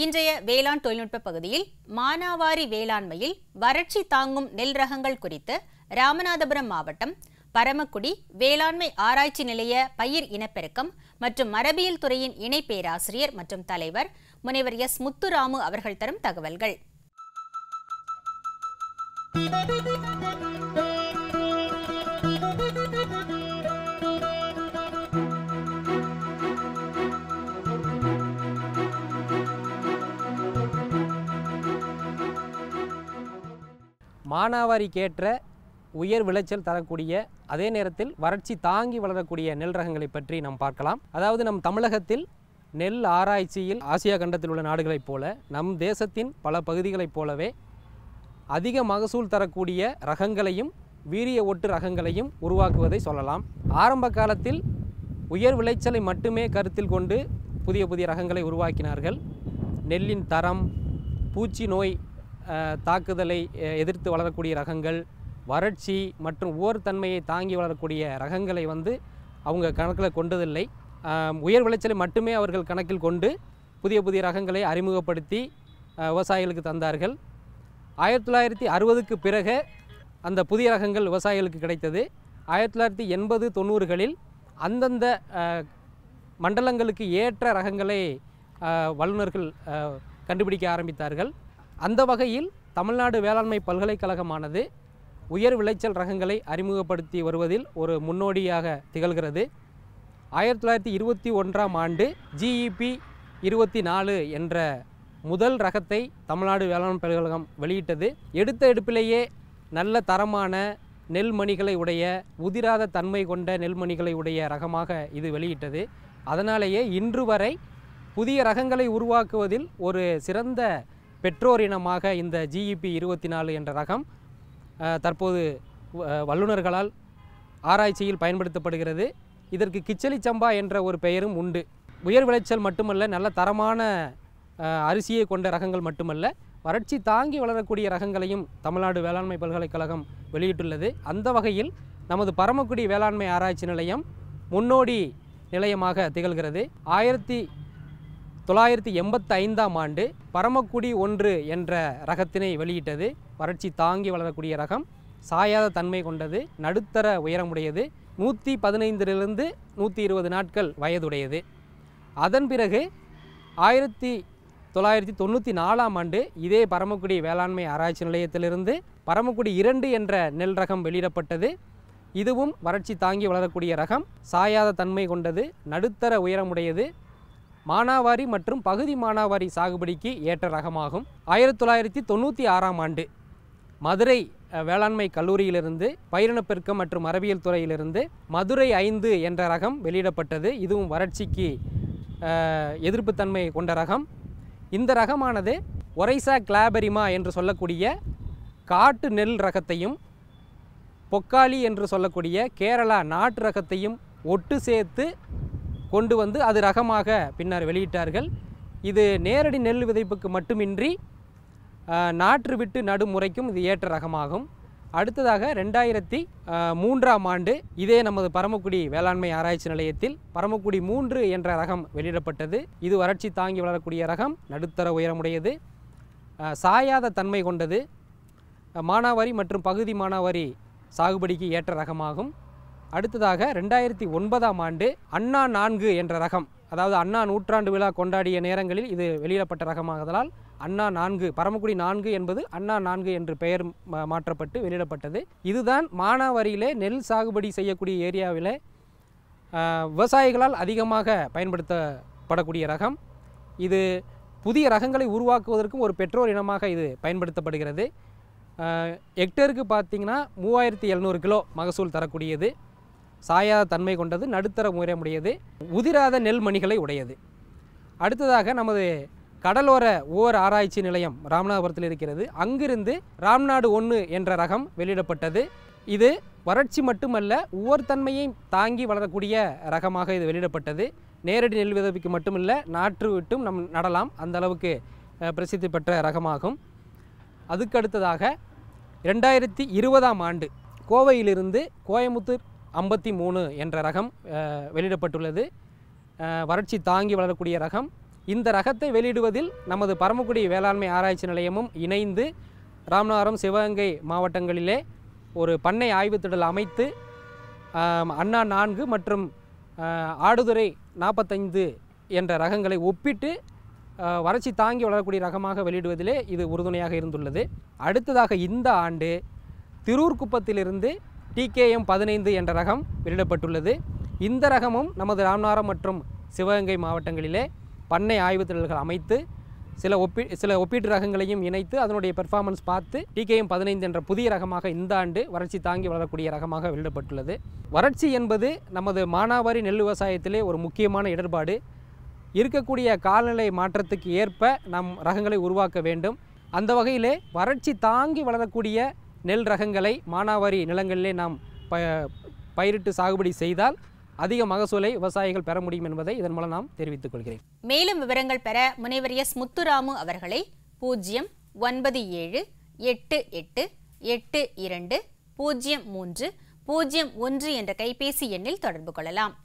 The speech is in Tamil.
இன்றைய வேளாண் தொழில்நுட்ப பகுதியில் மானாவாரி வேளாண்மையில் வறட்சி தாங்கும் நெல் ரகங்கள் குறித்து ராமநாதபுரம் மாவட்டம் பரமக்குடி வேளாண்மை ஆராய்ச்சி நிலைய பயிர் இனப்பெருக்கம் மற்றும் மரபியல் துறையின் இணை பேராசிரியர் மற்றும் தலைவர் முனைவர் எஸ் முத்துராமு அவர்கள் தரும் தகவல்கள் Thank you. மானாவாரிக்கேற்ற உயர் விளைச்சல் தரக்கூடிய அதே நேரத்தில் வறட்சி தாங்கி வளரக்கூடிய நெல் ரகங்களை பற்றி நாம் பார்க்கலாம் அதாவது நம் தமிழகத்தில் நெல் ஆராய்ச்சியில் ஆசியா கண்டத்தில் உள்ள நாடுகளைப் போல நம் தேசத்தின் பல பகுதிகளைப் போலவே அதிக மகசூல் தரக்கூடிய ரகங்களையும் வீரிய ஒட்டு ரகங்களையும் உருவாக்குவதை சொல்லலாம் ஆரம்ப காலத்தில் உயர் விளைச்சலை மட்டுமே கருத்தில் கொண்டு புதிய புதிய ரகங்களை உருவாக்கினார்கள் நெல்லின் தரம் பூச்சி நோய் தாக்குதலை எதிர்த்து வளரக்கூடிய ரகங்கள் வறட்சி மற்றும் ஓர் தன்மையை தாங்கி வளரக்கூடிய ரகங்களை வந்து அவங்க கணக்கில் கொண்டதில்லை உயர் விளைச்சலை மட்டுமே அவர்கள் கணக்கில் கொண்டு புதிய புதிய ரகங்களை அறிமுகப்படுத்தி விவசாயிகளுக்கு தந்தார்கள் ஆயிரத்தி தொள்ளாயிரத்தி அறுபதுக்கு பிறகு அந்த புதிய ரகங்கள் விவசாயிகளுக்கு கிடைத்தது ஆயிரத்தி தொள்ளாயிரத்தி எண்பது தொண்ணூறுகளில் அந்தந்த மண்டலங்களுக்கு ஏற்ற ரகங்களை வல்லுநர்கள் கண்டுபிடிக்க ஆரம்பித்தார்கள் அந்த வகையில் தமிழ்நாடு வேளாண்மை பல்கலைக்கழகமானது உயர் விளைச்சல் ரகங்களை அறிமுகப்படுத்தி வருவதில் ஒரு முன்னோடியாக திகழ்கிறது ஆயிரத்தி தொள்ளாயிரத்தி இருபத்தி ஒன்றாம் ஆண்டு ஜிஇபி e இருபத்தி நாலு என்ற முதல் ரகத்தை தமிழ்நாடு வேளாண் பல்கழகம் வெளியிட்டது எடுத்த எடுப்பிலேயே நல்ல தரமான நெல்மணிகளை உடைய உதிராத தன்மை கொண்ட நெல்மணிகளை உடைய ரகமாக இது வெளியிட்டது அதனாலேயே இன்று வரை புதிய ரகங்களை உருவாக்குவதில் ஒரு சிறந்த பெற்றோர் இனமாக இந்த ஜிஇபி e இருபத்தி நாலு என்ற ரகம் தற்போது வல்லுநர்களால் ஆராய்ச்சியில் பயன்படுத்தப்படுகிறது இதற்கு கிச்சலி சம்பா என்ற ஒரு பெயரும் உண்டு உயர் விளைச்சல் மட்டுமல்ல நல்ல தரமான அரிசியை கொண்ட ரகங்கள் மட்டுமல்ல வறட்சி தாங்கி வளரக்கூடிய ரகங்களையும் தமிழ்நாடு வேளாண்மை பல்கலைக்கழகம் வெளியிட்டுள்ளது அந்த வகையில் நமது பரமக்குடி வேளாண்மை ஆராய்ச்சி நிலையம் முன்னோடி நிலையமாக திகழ்கிறது ஆயிரத்தி தொள்ளாயிரத்தி எண்பத்தி ஐந்தாம் ஆண்டு பரமக்குடி ஒன்று என்ற ரகத்தினை வெளியிட்டது வறட்சி தாங்கி வளரக்கூடிய ரகம் சாயாத தன்மை கொண்டது நடுத்தர உயரமுடையது நூற்றி பதினைந்திலிருந்து நூற்றி இருபது நாட்கள் வயதுடையது அதன் பிறகு ஆயிரத்தி தொள்ளாயிரத்தி தொண்ணூற்றி நாலாம் ஆண்டு இதே பரமக்குடி வேளாண்மை ஆராய்ச்சி நிலையத்திலிருந்து பரமக்குடி இரண்டு என்ற நெல் ரகம் வெளியிடப்பட்டது இதுவும் வறட்சி தாங்கி வளரக்கூடிய ரகம் சாயாத தன்மை கொண்டது நடுத்தர உயரமுடையது மானாவாரி மற்றும் பகுதி மானாவாரி சாகுபடிக்கு ஏற்ற ரகமாகும் ஆயிரத்தி தொள்ளாயிரத்தி தொண்ணூற்றி ஆறாம் ஆண்டு மதுரை வேளாண்மை கல்லூரியிலிருந்து பயிரினப்பெருக்கம் மற்றும் மரபியல் துறையிலிருந்து மதுரை ஐந்து என்ற ரகம் வெளியிடப்பட்டது இதுவும் வறட்சிக்கு எதிர்ப்புத்தன்மை கொண்ட ரகம் இந்த ரகமானது ஒரைசா கிளாபரிமா என்று சொல்லக்கூடிய காட்டு நெல் ரகத்தையும் பொக்காளி என்று சொல்லக்கூடிய கேரளா நாட்டு ரகத்தையும் ஒட்டு சேர்த்து கொண்டு வந்து அது ரகமாக பின்னர் வெளியிட்டார்கள் இது நேரடி நெல் விதைப்புக்கு மட்டுமின்றி நாற்று விட்டு நடுமுறைக்கும் இது ஏற்ற ரகமாகும் அடுத்ததாக ரெண்டாயிரத்தி மூன்றாம் ஆண்டு இதே நமது பரமக்குடி வேளாண்மை ஆராய்ச்சி நிலையத்தில் பரமக்குடி மூன்று என்ற ரகம் வெளியிடப்பட்டது இது வறட்சி தாங்கி வளரக்கூடிய ரகம் நடுத்தர உயரமுடையது சாயாத தன்மை கொண்டது மானாவாரி மற்றும் பகுதி மானாவாரி சாகுபடிக்கு ஏற்ற ரகமாகும் அடுத்ததாக ரெண்டாயிரத்தி ஒன்பதாம் ஆண்டு அண்ணா நான்கு என்ற ரகம் அதாவது அண்ணா நூற்றாண்டு விழா கொண்டாடிய நேரங்களில் இது வெளியிடப்பட்ட ரகமாகதலால் அண்ணா நான்கு பரமக்குடி நான்கு என்பது அண்ணா நான்கு என்று பெயர் மாற்றப்பட்டு வெளியிடப்பட்டது இதுதான் மானாவரியிலே நெல் சாகுபடி செய்யக்கூடிய ஏரியாவில் விவசாயிகளால் அதிகமாக பயன்படுத்தப்படக்கூடிய ரகம் இது புதிய ரகங்களை உருவாக்குவதற்கும் ஒரு பெற்றோர் இனமாக இது பயன்படுத்தப்படுகிறது ஹெக்டருக்கு பார்த்திங்கன்னா மூவாயிரத்தி எழுநூறு கிலோ மகசூல் தரக்கூடியது சாயாத தன்மை கொண்டது நடுத்தர முறைமுடையது உதிராத நெல்மணிகளை உடையது அடுத்ததாக நமது கடலோர ஓர் ஆராய்ச்சி நிலையம் ராமநாதபுரத்தில் இருக்கிறது அங்கிருந்து ராம்நாடு ஒன்று என்ற ரகம் வெளியிடப்பட்டது இது வறட்சி மட்டுமல்ல உவர்த்தன்மையை தாங்கி வளரக்கூடிய ரகமாக இது வெளியிடப்பட்டது நேரடி நெல் விதவிக்கு மட்டுமில்ல நாற்று விட்டும் நம் நடலாம் அந்த அளவுக்கு பிரசித்தி பெற்ற ரகமாகும் அதுக்கடுத்ததாக ரெண்டாயிரத்தி இருபதாம் ஆண்டு கோவையிலிருந்து கோயமுத்தூர் ஐம்பத்தி மூணு என்ற ரகம் வெளியிடப்பட்டுள்ளது வறட்சி தாங்கி வளரக்கூடிய ரகம் இந்த ரகத்தை வெளியிடுவதில் நமது பரமக்குடி வேளாண்மை ஆராய்ச்சி நிலையமும் இணைந்து ராமநாதபுரம் சிவகங்கை மாவட்டங்களிலே ஒரு பண்ணை ஆய்வுத்திடல் அமைத்து அண்ணா நான்கு மற்றும் ஆடுதுறை நாற்பத்தைந்து என்ற ரகங்களை ஒப்பிட்டு வறட்சி தாங்கி வளரக்கூடிய ரகமாக வெளியிடுவதிலே இது உறுதுணையாக இருந்துள்ளது அடுத்ததாக இந்த ஆண்டு திருவூர்குப்பத்திலிருந்து டிகேஎம் பதினைந்து என்ற ரகம் வெளியிடப்பட்டுள்ளது இந்த ரகமும் நமது ராமநாதம் மற்றும் சிவகங்கை மாவட்டங்களிலே பண்ணை ஆய்வுத் திரல்கள் அமைத்து சில ஒப்பி சில ஒப்பீட்டு ரகங்களையும் இணைத்து அதனுடைய பெர்ஃபார்மன்ஸ் பார்த்து டிகேஎம் பதினைந்து என்ற புதிய ரகமாக இந்த ஆண்டு வறட்சி தாங்கி வளரக்கூடிய ரகமாக வெளியிடப்பட்டுள்ளது வறட்சி என்பது நமது மானாவாரி நெல் விவசாயத்திலே ஒரு முக்கியமான இடர்பாடு இருக்கக்கூடிய காலநிலை மாற்றத்துக்கு ஏற்ப நம் ரகங்களை உருவாக்க வேண்டும் அந்த வகையிலே வறட்சி தாங்கி வளரக்கூடிய நெல் ரகங்களை மானாவாரி நிலங்களிலே நாம் ப பயிரிட்டு சாகுபடி செய்தால் அதிக மகசூலை விவசாயிகள் பெற முடியும் என்பதை இதன் மூலம் நாம் தெரிவித்துக் கொள்கிறேன் மேலும் விவரங்கள் பெற முனைவர் எஸ் முத்துராமு அவர்களை பூஜ்ஜியம் ஒன்பது ஏழு எட்டு எட்டு எட்டு இரண்டு பூஜ்ஜியம் மூன்று பூஜ்ஜியம் ஒன்று என்ற கைபேசி எண்ணில் தொடர்பு கொள்ளலாம்